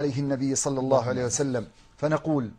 عليه النبي صلى الله عليه وسلم فنقول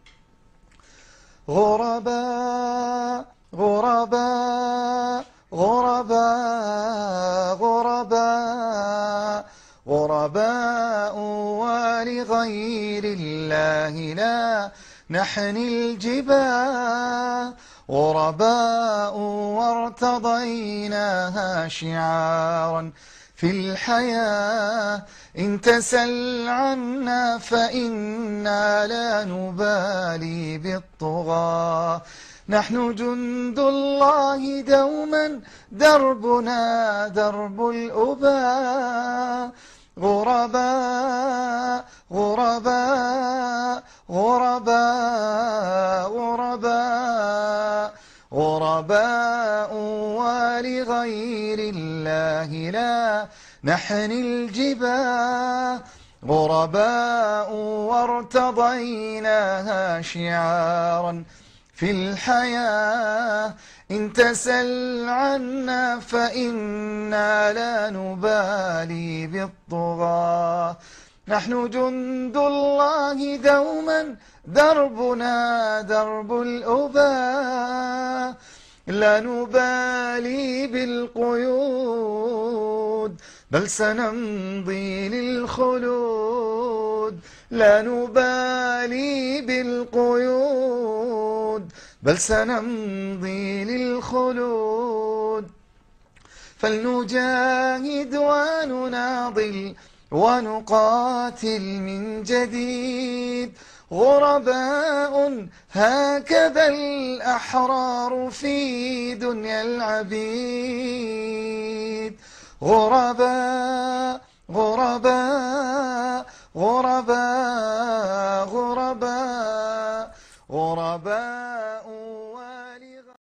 غرباء غرباء غرباء غرباء غرباء ولغير الله لا نحن الجباء غرباء وارتضيناها شعارا في الحياة إن تسل عنا فإنا لا نبالي بالطغى نحن جند الله دوما دربنا درب الأباء غرباء غرباء غرباء غرباء غرباء ولغير الله لا نحن الجبا غرباء وارتضيناها شعارا في الحياة إن تسل عنا فإنا لا نبالي بالطغاة نحن جند الله دوما دربنا درب الأباء لا نبالي بالقيود بل سنمضي للخلود لا نبالي بالقيود بل سنمضي للخلود فلنجاهد ونناضل ونقاتل من جديد غرباء هكذا الأحرار في دنيا العبيد غرباء غرباء غرباء غرباء غرباء